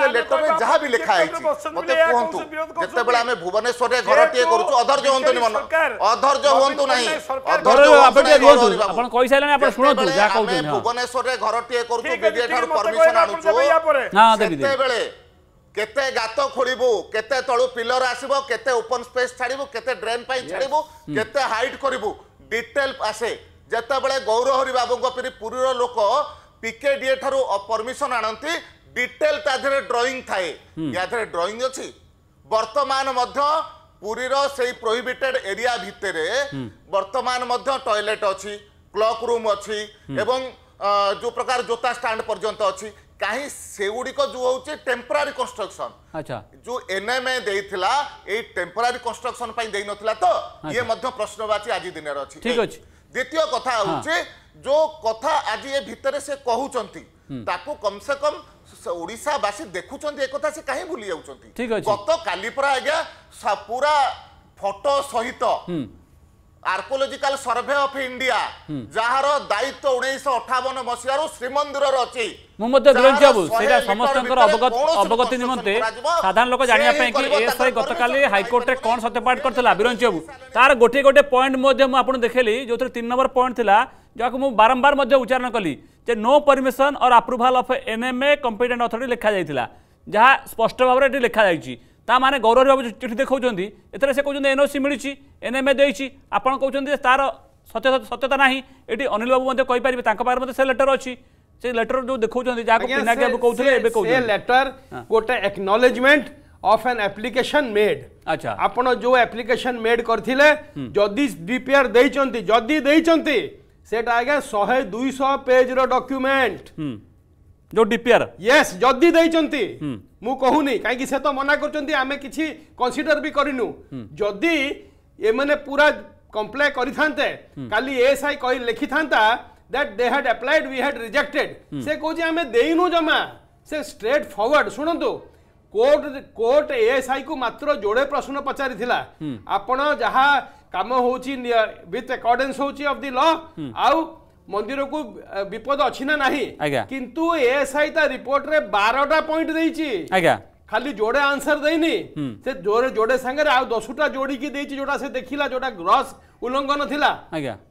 সে লেটরে যা বি লেখা হয়েছে মতো কুহতু যেতবে আমি ভুবনেশ্বরের ঘরটিয়ে করছু অধৈর্য হুঁতুনি মন অধৈর্য হুঁতু না ভুবনেশ্বরের ঘরটিয়ে করছু বিডিএ ঠার পরমিশন আনুছু সেতবে কেতে গাত খোলিবু কেতে তলু পিলর আসব কেতে ওপন স্পেস ছাড়িবু কেতে ড্রেন পাই ছাড়িবু কেতে হাইট করিবু ডিটেল আসে যেতবে গৌরহরি বাবুঙ্ পরি পুরীর লোক ପିକେଡିଏ ଠାରୁ ପରମିଶନ ଆଣନ୍ତି ଡିଟେଲ ତା ଦେହରେ ଡ୍ରଇଂ ଥାଏ ୟା ଦେହରେ ଡ୍ରଇଂ ଅଛି ବର୍ତ୍ତମାନ ମଧ୍ୟ ପୁରୀର ସେଇ ପ୍ରୋହିବିଟେଡ୍ ଏରିଆ ଭିତରେ ବର୍ତ୍ତମାନ ମଧ୍ୟ ଟଏଲେଟ୍ ଅଛି କ୍ଲକ୍ ରୁମ୍ ଅଛି ଏବଂ ଯେଉଁ ପ୍ରକାର ଜୋତା ଷ୍ଟାଣ୍ଡ ପର୍ଯ୍ୟନ୍ତ ଅଛି କାହିଁ ସେଗୁଡ଼ିକ ଯେଉଁ ହେଉଛି ଟେମ୍ପରାରୀ କନଷ୍ଟ୍ରକ୍ସନ୍ ଯେଉଁ ଏନ୍ଏମ୍ଏ ଦେଇଥିଲା ଏଇ ଟେମ୍ପରାରୀ କନଷ୍ଟ୍ରକ୍ସନ୍ ପାଇଁ ଦେଇନଥିଲା ତ ଇଏ ମଧ୍ୟ ପ୍ରଶ୍ନବାଚୀ ଆଜି ଦିନରେ ଅଛି ଠିକ୍ ଅଛି দ্বিতীয় কথা হ্যাঁ। হচ্ছে যে কথা আজি এ ভিতরে সে কুচি তাকে কমসে কম ওড়িশাবাসী দেখুছেন এ কথা সে কাহি ভুলি যাচ্ছেন গত কালি পরা আজ্ঞা পুরা ফটো সহিত আর্কোলোজিকাল সর্ভে অফ ইন্ডিয়া যাহার দায়িত্ব উনিশশো অঠাবন মশিয়ার শ্রীমন্দিরর অছি ମୁଁ ମଧ୍ୟ ବିରୋଧୀ ବାବୁ ସେଇଟା ସମସ୍ତଙ୍କର ଅବଗତ ଅବଗତି ନିମନ୍ତେ ସାଧାରଣ ଲୋକ ଜାଣିବା ପାଇଁ କି ଏଏସ୍ଆଇ ଗତକାଲି ହାଇକୋର୍ଟରେ କ'ଣ ସତ୍ୟପାଠ କରିଥିଲା ବିରଞ୍ଚି ବାବୁ ତାର ଗୋଟିଏ ଗୋଟିଏ ପଏଣ୍ଟ ମଧ୍ୟ ମୁଁ ଆପଣଙ୍କୁ ଦେଖେଇଲି ଯେଉଁଥିରେ ତିନି ନମ୍ବର ପଏଣ୍ଟ ଥିଲା ଯାହାକୁ ମୁଁ ବାରମ୍ବାର ମଧ୍ୟ ଉଚ୍ଚାରଣ କଲି ଯେ no permission or approval of NMA competent authority ଲେଖାଯାଇଥିଲା ଯାହା ସ୍ପଷ୍ଟ ଭାବରେ ଏଠି ଲେଖାଯାଇଛି ତାମାନେ ଗୌରବ ବାବୁ ଚିଠି ଦେଖାଉଛନ୍ତି ଏଥିରେ ସେ କହୁଛନ୍ତି ଏନ୍ଓସି ମିଳିଛି ଏନ୍ଏମ୍ଏ ଦେଇଛି ଆପଣ କହୁଛନ୍ତି ଯେ ତା'ର ସତ୍ୟ ସତ୍ୟତା ନାହିଁ ଏଠି ଅନିଲ ବାବୁ ମଧ୍ୟ କହିପାରିବେ ତାଙ୍କ ପାଖରେ ମଧ୍ୟ ସେ ଲେଟର ଅଛି ସେ ଲେଟର ଯୋଉ ଦେଖାଉଛନ୍ତି ଯାହାକୁ ପିନାକି ବାବୁ କହୁଥିଲେ ଏବେ କହୁଛନ୍ତି ସେ ଲେଟର ଗୋଟେ acknowledgement of an application made ଆଚ୍ଛା ଆପଣ ଯୋଉ ଆପ୍ଲିକେସନ ମେଡ୍ କରିଥିଲେ ଯଦି ଡିପିଆର ଦେଇଛନ୍ତି ଯଦି ଦେଇଛନ୍ତି ସେଟା ଆଜ୍ଞା ଶହେ ଦୁଇଶହ ପେଜର ଡକ୍ୟୁମେଣ୍ଟ जो डीपीआर यस जदि देइचंती मु कहूनी काहे से तो मना करचंती आमे किछि कंसीडर भी करिनु जदि ए माने पूरा कंप्ले करिथांते काली एएसआई कहि लिखिथांता that they had applied we had rejected से कोजि आमे देइनु जमा से स्ट्रेट फॉरवर्ड सुनंतु कोर्ट कोर्ट ଏଏସ୍ଆଇ କୁ ମାତ୍ର ଯୋଡ଼େ ପ୍ରଶ୍ନ ପଚାରିଥିଲା ଆପଣ ଯାହା କାମ ହେଉଛି ୱିଥ୍ ଆକର୍ଡେନ୍ସ ହେଉଛି ଅଫ୍ मंदिर को विपद अच्छी ना किंतु एएसआई ता रिपोर्ट रे 12टा पॉइंट खाली जोड़े आंसर देनी से जोड़े जोड़े सांगे आ जोड़ी की देइछि जोटा से देखिला ग्रॉस उल्लंघन थिला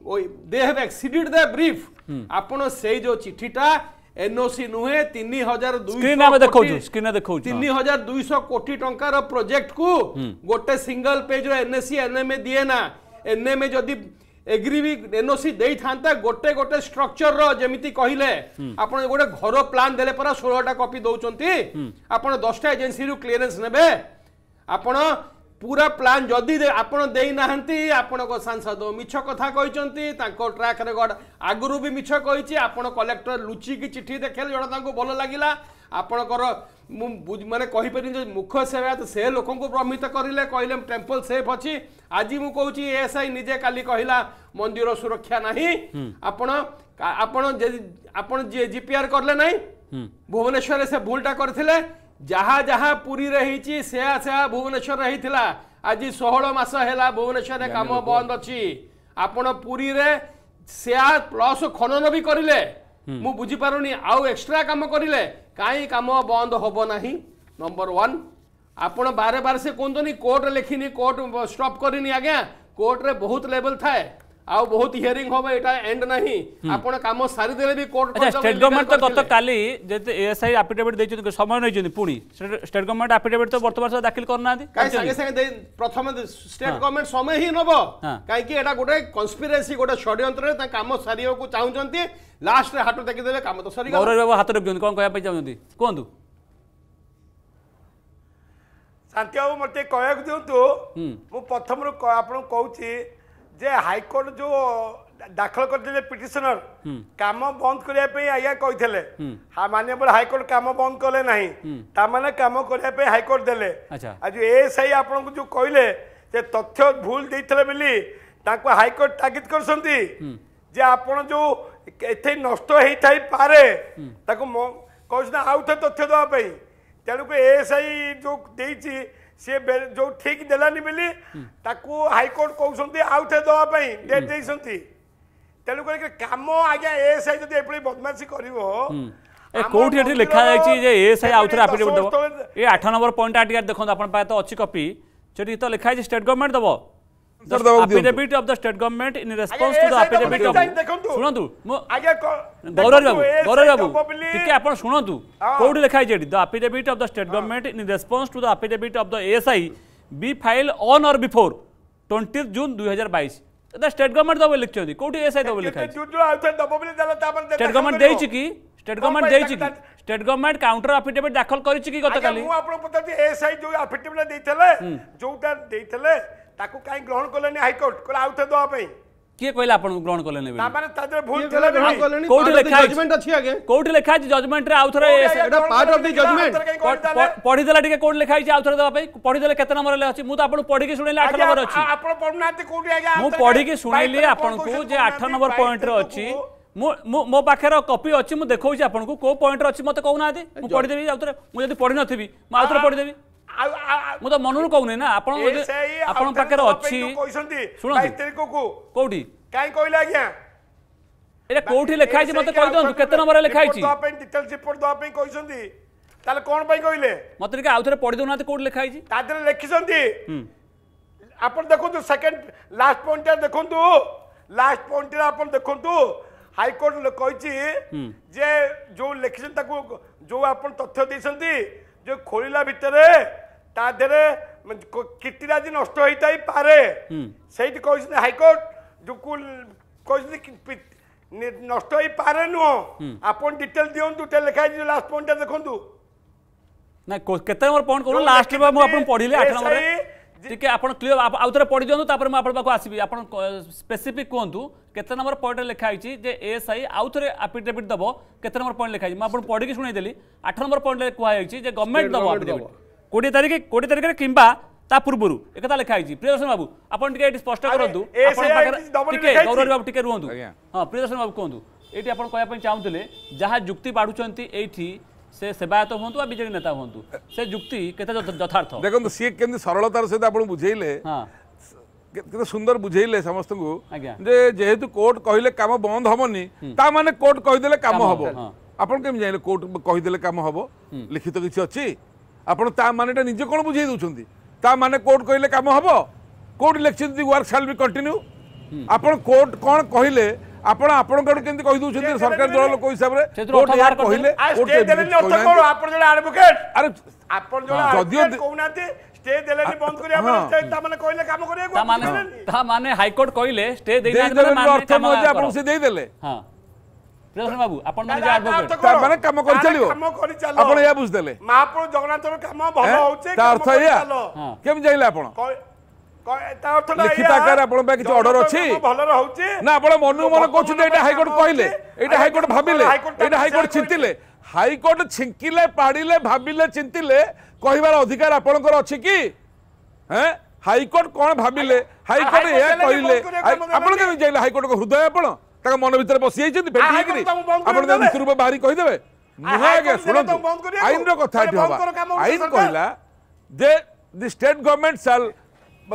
ओ they have exceeded the brief आपण जो चिट्ठीटा एनओसी नुहे 3200 स्क्रीन स्क्रीन 3200 कोटी टंका रो प्रोजेक्ट को गोटे सिंगल पेज रो एनएससी एनएमए दिए ना एनएमए जदी एग्री भी एनओसी ଦେଇଥାନ୍ତା ଗୋଟେ ଗୋଟେ ଷ୍ଟ୍ରକ୍ଚରର ଯେମିତି କହିଲେ ଆପଣ ଗୋଟେ ଘର ପ୍ଲାନ୍ ଦେଲେ ପରା ଷୋହଳଟା କପି ଦେଉଛନ୍ତି ଆପଣ ଦଶଟା ଏଜେନ୍ସିରୁ କ୍ଲିୟରେନ୍ସ ନେବେ ଆପଣ ପୁରା ପ୍ଲାନ୍ ଯଦି ଆପଣ ଦେଇନାହାନ୍ତି ଆପଣଙ୍କ ସାଂସଦ ମିଛ କଥା କହିଛନ୍ତି ତାଙ୍କ ଟ୍ରାକ୍ ରେକର୍ଡ଼ ଆଗରୁ ବି ମିଛ କହିଛି ଆପଣ କଲେକ୍ଟର ଲୁଚିକି ଚିଠି ଦେଖେଇଲେ ଜଣେ ତାଙ୍କୁ ଭଲ ଲାଗିଲା ଆପଣଙ୍କର ମୁଁ ମାନେ କହିପାରିବି ଯେ ମୁଖ୍ୟ ସେବାୟତ ସେ ଲୋକଙ୍କୁ ଭ୍ରମିତ କରିଲେ କହିଲେ ଟେମ୍ପଲ୍ ସେଫ୍ ଅଛି ଆଜି ମୁଁ କହୁଛି ଏଏସ୍ଆଇ ନିଜେ କାଲି କହିଲା ମନ୍ଦିର ସୁରକ୍ଷା ନାହିଁ ଆପଣ ଆପଣ ଆପଣ ଜିପିଆର୍ କଲେ ନାହିଁ ଭୁବନେଶ୍ୱରରେ ସେ ଭୁଲଟା କରିଥିଲେ ଯାହା ଯାହା ପୁରୀ ରହିଛି ସେୟା ସେୟା ଭୁବନେଶ୍ୱର ରହିଥିଲା ଆଜି ଷୋହଳ ମାସ ହେଲା ଭୁବନେଶ୍ୱରରେ କାମ ବନ୍ଦ ଅଛି ଆପଣ ପୁରୀରେ ସେୟା ପ୍ଲସ୍ ଖନନ ବି କରିଲେ ମୁଁ ବୁଝିପାରୁନି ଆଉ ଏକ୍ସଟ୍ରା କାମ କରିଲେ କାହିଁ କାମ ବନ୍ଦ ହେବ ନାହିଁ ନମ୍ବର ୱାନ୍ ଆପଣ ବାର ବାର ସେ କୁହନ୍ତୁନି କୋର୍ଟ ଲେଖିନି କୋର୍ଟ ଷ୍ଟପ୍ କରିନି ଆଜ୍ଞା କୋର୍ଟରେ ବହୁତ ଲେବଲ୍ ଥାଏ ଆଉ ବହୁତ ହିୟରିଂ ହବ ଏଇଟା ଏଣ୍ଡ ନାହିଁ ଆପଣ କାମ ସାରିଦେଲେ ବି କୋର୍ଟ ଷ୍ଟେଟ୍ ଗଭର୍ଣ୍ଣମେଣ୍ଟ ତ ଗତ କାଲି ଯେତେ ଏଏସ୍ଆଇ ଆଫିଡେଭିଟ୍ ଦେଇଛନ୍ତି ସମୟ ନେଇଛନ୍ତି ପୁଣି ଷ୍ଟେଟ୍ ଗଭର୍ଣ୍ଣମେଣ୍ଟ ଆଫିଡେଭିଟ୍ ତ ବର୍ତ୍ତମାନ ସୁଦ୍ଧା ଦାଖଲ କରୁନାହାନ୍ତି କାହିଁ ସାଙ୍ଗେ ସାଙ୍ଗେ ପ୍ରଥମେ ଷ୍ଟେଟ୍ ଗଭର୍ଣ୍ଣମେଣ୍ଟ ସମୟ ହିଁ ନେବ କାହିଁକି ଏଇଟା ଗୋଟେ କନ୍ସପିରେସି ଗୋଟେ ଷଡ଼ଯନ୍ତ୍ରରେ ତାଙ୍କ କାମ ସାରିବାକୁ ଚାହୁଁଛନ୍ତି ଲାଷ୍ଟରେ ହାତ ଟେକିଦେଲେ କାମ ତ ସରିଗଲା ଗୌରବ ବାବୁ ହାତ ଟେକୁଛନ୍ତି କ'ଣ କହିବା ପାଇଁ ଚାହୁଁଛନ୍ତି କୁହନ୍ତୁ ଶାନ୍ତି ବାବୁ ମୋତେ କହିବାକୁ ଦିଅନ୍ତୁ ମୁଁ ପ୍ରଥମରୁ ଆପଣଙ୍କୁ କହୁଛି যে ହାଇକୋର୍ଟ ଯୋଉ ଦାଖଲ କରିଥିଲେ ପିଟିସନର କାମ ବନ୍ଦ କରିବା ପାଇଁ ଆଜ୍ଞା କହିଥିଲେ ମାନ୍ୟବର ହାଇକୋର୍ଟ କାମ ବନ୍ଦ କଲେ ନାହିଁ ତାମାନେ କାମ କରିବା ପାଇଁ ହାଇକୋର୍ଟ ଦେଲେ ଆଉ ଯୋଉ ଏଏସ୍ଆଇ ଆପଣଙ୍କୁ ଯୋଉ କହିଲେ ଯେ ତଥ୍ୟ ଭୁଲ ଦେଇଥିଲେ ବୋଲି ତାଙ୍କୁ ହାଇକୋର୍ଟ ତାଗିଦ କରିଛନ୍ତି ଯେ ଆପଣ ଯୋଉ ଏଠି ନଷ୍ଟ ହେଇଥାଇ ପାରେ ତାକୁ କହୁଛନ୍ତି ଆଉ ଥରେ ତଥ୍ୟ ଦେବା ପାଇଁ ତେଣୁକୁ ଏଏସ୍ଆଇ ଯୋଉ ଦେଇଛି सी जो ठीक देलानी बोली हाइकोर्ट कहते आउे दवापी डेट देखते तेणुक कम एस आई जो एपड़ी बदमाशी कर कौटी एटी एस आई आउ थे ये आठ नंबर पॉइंट आठ देखो आप तो अच्छी कपी जो तो लिखा स्टेट गवर्नमेंट दबो affidavit of the state government in response to the affidavit of ଶୁଣନ୍ତୁ ଗୌରବ ବାବୁ ଗୌରବ ବାବୁ ଟିକେ ଆପଣ ଶୁଣନ୍ତୁ କୋଉଠି ଲେଖା ହେଇଛି ଏଠି the affidavit of the state government in response to the affidavit of the ASI be file on or before twentieth June ଦୁଇ ହଜାର ବାଇଶ ଷ୍ଟେଟ୍ ଗଭର୍ଣ୍ଣମେଣ୍ଟ ଦେବ ଲେଖିଛନ୍ତି କୋଉଠି ଏସ୍ଆଇ ଦେବ ଲେଖା ଷ୍ଟେଟ୍ ଗଭର୍ଣ୍ଣମେଣ୍ଟ ଦେଇଛି କି ଷ୍ଟେଟ୍ ଗଭର୍ଣ୍ଣମେଣ୍ଟ ଦେଇଛି କି ଷ୍ଟେଟ୍ ଗଭର୍ଣ୍ଣମେଣ୍ଟ କାଉଣ୍ଟର ଆଫିଡେଭିଟ୍ ଦାଖଲ କରିଛି କି ଗତକାଲି ମୁଁ ଆପଣଙ୍କୁ ପଚାରୁଛି ଏସ୍ଆଇ ଯୋଉ ଆଫିଡେଭିଟ୍ ଦେଇଥିଲେ ଯୋଉଟା ଦେଇଥିଲେ ତାକୁ କାହିଁ ଗ୍ରହଣ କଲେନି ହାଇକୋର୍ଟ କହିଲେ ଆଉ ଥରେ ଦେବା ପାଇଁ କିଏ କହିଲା ଆପଣଙ୍କୁ ଗ୍ରହଣ କଲେନି ତା ମାନେ ତା ଦେହରେ ଭୁଲ ଥିଲା ଗ୍ରହଣ କଲେନି କୋଉଠି ଲେଖା ଅଛି ଜଜମେଣ୍ଟ ଅଛି ଆଗେ କୋଉଠି ଲେଖା ଅଛି ଜଜମେଣ୍ଟ ରେ ଆଉ ଥରେ ଏଟା ପାର୍ଟ ଅଫ ଦି ଜଜମେଣ୍ଟ ପଢିଦେଲା ଟିକେ କୋଉଠି ଲେଖା ହେଇଛି ଆଉ ଥରେ ଦେବା ପାଇଁ ପଢିଦେଲେ କେତେ ନମ୍ବର ଲେ ଅଛି ମୁଁ ତ ଆପଣଙ୍କୁ ପଢିକି ଶୁଣେଇଲି 8 ନମ୍ବର ଅଛି ଆପଣ ପଢୁନାହାନ୍ତି କୋଉଠି ଆଜ୍ଞା ମୁଁ ପଢିକି ଶୁଣେଇଲି ଆପଣଙ୍କୁ ଯେ 8 ନମ୍ବର ପଏଣ୍ଟ ରେ ଅଛି ମୁଁ ମୋ ପାଖରେ କପି ଅଛି ମୁଁ ଦେଖଉଛି ଆପଣଙ୍କୁ କୋଉ ପଏଣ୍ଟରେ ଅଛି ମୋତେ କହୁନାହାନ୍ତି ମୁଁ ପଢିଦେବି ଆଉ ଥରେ ମୁଁ ଯଦି ପଢିନଥିବି ମୁଁ ଆଉ ଥରେ ପଢିଦେବି ମୁଁ ତ ମନରୁ କହୁନି ନା ଆପଣ ଆପଣଙ୍କ ପାଖରେ ଅଛି ଶୁଣନ୍ତୁ କୋଉଠି କାଇଁ କହିଲେ ଆଜ୍ଞା ଏଇଟା କୋଉଠି ଲେଖା ହେଇଛି ମତେ କହିଦିଅନ୍ତୁ କେତେ ନମ୍ବରରେ ଲେଖା ହେଇଛି ଦେବା ପାଇଁ ଡିଟେଲ୍ସ ରିପୋର୍ଟ ଦେବା ପାଇଁ କହିଛନ୍ତି ତାହେଲେ କଣ ପାଇଁ କହିଲେ ମତେ ଟିକେ ଆଉ ଥରେ ପଢି ଦେଉନାହାନ୍ତି କୋଉଠି ଲେଖା ହେଇଛି ତା ଦେହରେ ଲେଖିଛନ୍ତି ଆପଣ ଦେଖନ୍ତୁ ସେକେଣ୍ଡ ଲାଷ୍ଟ ପଏଣ୍ଟଟା ଦେଖନ୍ତୁ ଲାଷ୍ଟ ପଏଣ୍ଟରେ ଆପଣ ଦେଖନ୍ତୁ ହାଇକୋର୍ଟ କହିଛି ଯେ ଯୋଉ ଲେଖିଛନ୍ତି ତାକୁ ଯୋଉ ଆପଣ ତଥ୍ୟ ଦେଇଛନ୍ତି ଯେ ଖୋଳିଲା ଭିତରେ তা দেহে কীর্তিরাজি নষ্ট হয়ে পারে সেইটি কিন্তু হাইকোর্ট যে কিন্তু নষ্ট হয়ে পারে নুহ আপন ডিটেল দিওন্তু তে লেখা হইছে লাস্ট পয়েন্টটা দেখন্তু না কেতে নম্বর পয়েন্ট করুন লাস্ট বা মু আপন পড়িলে 8 নম্বরে টিকে আপন ক্লিয়ার আউ তরে পড়ি দিওন্তু তারপরে মু আপন পাকো আসিবি আপন স্পেসিফিক কোন্তু কেতে নম্বর পয়েন্ট লেখা হইছে যে এএসআই আউ তরে আপিডেভিট দবো কেতে নম্বর পয়েন্ট লেখা হইছে মু আপন পড়ি কি শুনাই দেলি 8 নম্বর পয়েন্ট কোয়া হইছে যে গভর্নমেন্ট দবো আপিডেভিট কোড়িয়ে তারিখ কোড়িয়ে তারিখের কিংবা তা পূর্বর একথা লেখা হয়েছে প্রিয়দর্শন বাবু আপনার টিকে এটি স্পষ্ট করতু টিকে গৌরব বাবু টিকে রুহতু হ্যাঁ প্রিয়দর্শন বাবু কুহতু এটি আপনার কয়া চাহুলে যা যুক্তি পাড়ুচ্ছেন এইটি সে সেবায়ত হুঁতু বা বিজেপি নেতা হুঁতু সে যুক্তি কেতে যথার্থ দেখুন সি কেমি সরলতার সহ আপনার বুঝাইলে কেতে সুন্দর বুঝাইলে সমস্ত যে যেহেতু কোর্ট কহিলে কাম বন্ধ হবনি তা মানে কোর্ট কহিদেলে কাম হব আপন কেমি জাঁলে কোর্ট কহিদেলে কাম হব লিখিত কিছু অ ଆପଣ ତା ମାନେଟା ନିଜେ କ'ଣ ବୁଝେଇ ଦେଉଛନ୍ତି ତା ମାନେ କୋର୍ଟ କହିଲେ କାମ ହେବ କୋର୍ଟ ଲେଖିଛନ୍ତି ୱାର୍କ ସାଲ୍ ବି କଣ୍ଟିନ୍ୟୁ ଆପଣ କୋର୍ଟ କ'ଣ କହିଲେ ଆପଣ ଆପଣଙ୍କ ଆଡୁ କେମିତି କହି ଦଉଛନ୍ତି ସରକାର ଦଳ ଲୋକ ହିସାବରେ କୋର୍ଟ ଏହା କହିଲେ ଯଦିଓ ତା ମାନେ ହାଇକୋର୍ଟ କହିଲେ ଷ୍ଟେ ଦେଇଦେଲେ ଆପଣ ସେ ଦେଇଦେଲେ ପ୍ରିୟଦର୍ଶନ মানে মানে হ্যাঁ, হ্যাঁ। ବାବୁ ଆପଣ ମାନେ ଯେ ଆଡଭୋକେଟ ତା ମାନେ କାମ କରି ଚାଲିବ ଆପଣ ଏହା ବୁଝିଦେଲେ ମହାପ୍ରଭୁ ଜଗନ୍ନାଥର କାମ ଭଲ ହଉଛି ତା ଅର୍ଥ ଏହା କେମିତି ଜାଣିଲେ ଆପଣ লিখিত আকারে আপনার পাখে কিছু অর্ডর অছি না আপনার মনু মনে করছেন এটা হাইকোর্ট কহিলে এটা হাইকোর্ট ভাবিলে এটা হাইকোর্ট চিন্তিলে হাইকোর্ট ছিঙ্কিলে পাড়িলে ভাবিলে চিন্তিলে কহিবার অধিকার আপনার অছি কি হ্যাঁ হাইকোর্ট কোন ভাবিলে হাইকোর্ট এয়া কহিলে আপনার কেমন জাইলে হাইকোর্ট হৃদয় আপনার ताका मन भितर पसि जाइछन बेठी हेकरी आपन रूप बाहरी कहि देबे नहि आगा सुनत आइन रो कथा हे बाबा आइन कहला जे the state government shall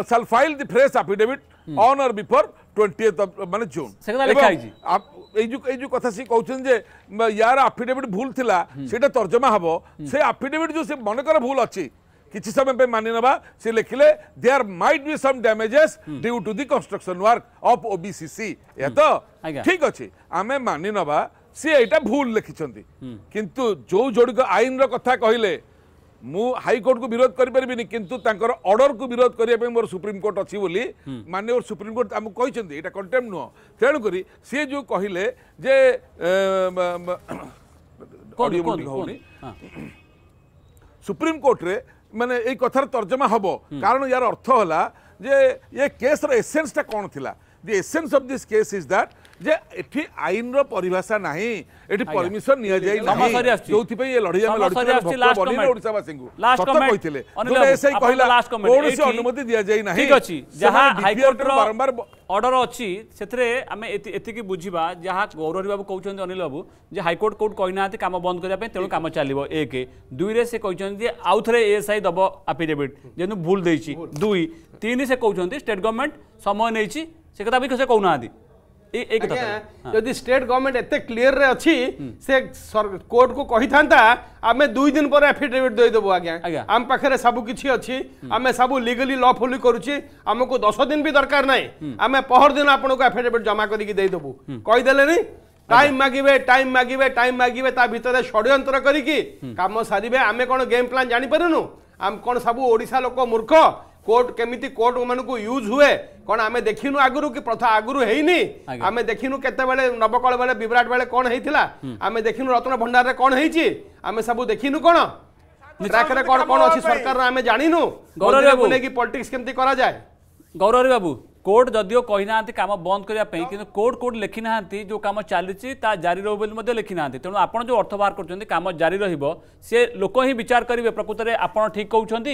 shall file the fresh affidavit on or before 20th माने जून सेकंड लिखाई जी आप ए जो ए जो कथा से कहउछन जे यार एफिडेविट भूल थिला सेटा तर्जमा हबो से एफिडेविट जो से मन कर भूल अछि किसी समय पे मान्यवा से लिखिले there might be some damages due to the construction work of OBCC या तो ठीक अछि आमे मानिनबा से एटा भूल लिखिछंती हम्म। किंतु जो जोड़ी को आइन रो कथा कहले मु हाई कोर्ट को विरोध कर परबिनी किंतु तांकर ऑर्डर को विरोध करिया पे मोर सुप्रीम कोर्ट अछि बोली हम्म। मान्यवर सुप्रीम कोर्ट हम कहिसंती एटा कंटेम नो तेनु करी से जो कहले जे ऑडियो बोली होनी सुप्रीम कोर्ट रे ମାନେ ଏଇ କଥାର ତର୍ଜମା ହେବ କାରଣ ୟାର ଅର୍ଥ ହେଲା ଯେ ଏ କେସ୍ର ଏସେନ୍ସଟା କ'ଣ ଥିଲା the essence of this case is that जे एठी आइन रो परिभाषा नाही एठी परमिशन निय जाय नमस्कारी आछी जोंथि ये लढी आमे लढी आछी लास्ट कमेंट ओडिसा बासिंगु लास्ट कमेंट कहिथिले अनिल एसआई कहिला लास्ट कमेंट ओडिसा अनुमति दिया जाय नाही ठीक अछि जहां हाईकोर्ट रो बारंबार ऑर्डर अछि सेथरे आमे एति कि बुझिबा जहां गौरवरी बाबू कहउछन अनिल बाबू जे हाईकोर्ट कोर्ट कहिनाते काम बंद करया पे तेलो काम चालिबो एक दुई रे से कहउछन जे आउथरे एसआई दबो अफिडेविट जेनु भूल देछि दुई तीन से कहउछन स्टेट गवर्नमेंट समय नैछि से कथा भी कसे कहउना आदी যদি স্টেট গভর্নমেন্ট এত ক্লিয়ারে অছি সে কোর্ট কু কহিথান্তা আমি দুই দিন পরে আফিডেভিট দেইদেবু আজ্ঞা আম পাখে সবু কিছু অছি আমি সবু লিগলি লফুলি করুছি আমি দশ দিন বি দরকার নাই আমি পহর দিন আপনার আফিডেভিট জমা করি দেইদেবু কইদেলে টাইম মাগিবে টাইম মাগিবে টাইম মাগিবে তা ভিতরে ষড়যন্ত্র করিকি কাম সারিবে আমি কোন গেম প্ল্যান জানি পারুনু আম কোন সবু ওড়িশা লোক মূর্খ कोर्ट केमी कोर्ट को यूज हुए कौन आम देखिनु आगु कि प्रथा आगुरी आम देखिनु के नवकल बेले विराट बेले कौन होता आम देख रत्न भंडार कौन होती आम सब देखिनु कौन कौन कौन अच्छी सरकार आम जाणीनु गौरव बाबू कोर्ट पॉलिटिक्स केमती करा जाए गौरव बाबू কোর্ট যদিও কই না কাম বন্ধ করা কিন্তু কোর্ট কোর্ট লেখি না যে কাম চালুছি তা জারি রহব বলে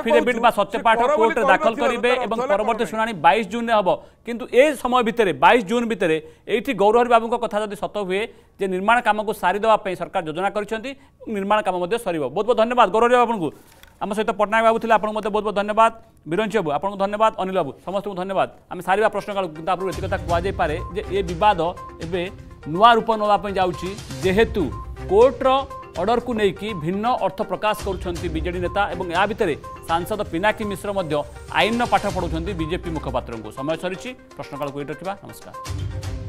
আফিডেভিট বা সত্যপাঠ কোর্টে দাখল করবে এবং পরবর্তী শুনানি বাইশ জুনে হব কিন্তু এই সময় ভিতরে বাইশ জুন ভিতরে এইটি গৌরহরি বাবুঙ্ কথা যদি সত হুয়ে যে নির্মাণ কামকে সারিদেওয়া সরকার যোজনা করেছেন নির্মাণ কাম সরব বহুত বহুত ধন্যবাদ গৌরহরি বাবু आम सहित पट्टनायक बाबू थे आपको बहुत बहुत धन्यवाद बीरंज बाबू आपको धन्यवाद अनिल बाबू समस्त को धन्यवाद आम सारे प्रश्नकाल कितना आपको ये कथा कहुई पारे ये बद ए नुआ रूप नापी जाऊँगी जेहेतु कोर्टर अर्डरको नकि भिन्न अर्थ प्रकाश गरुँदै विजेडि नेता भएर सांसद पिनाकी मिश्र आइन र पाठ पढाउँछ बीजेपी मुखपत्र समय सरि प्रश्नकालको नमस्कार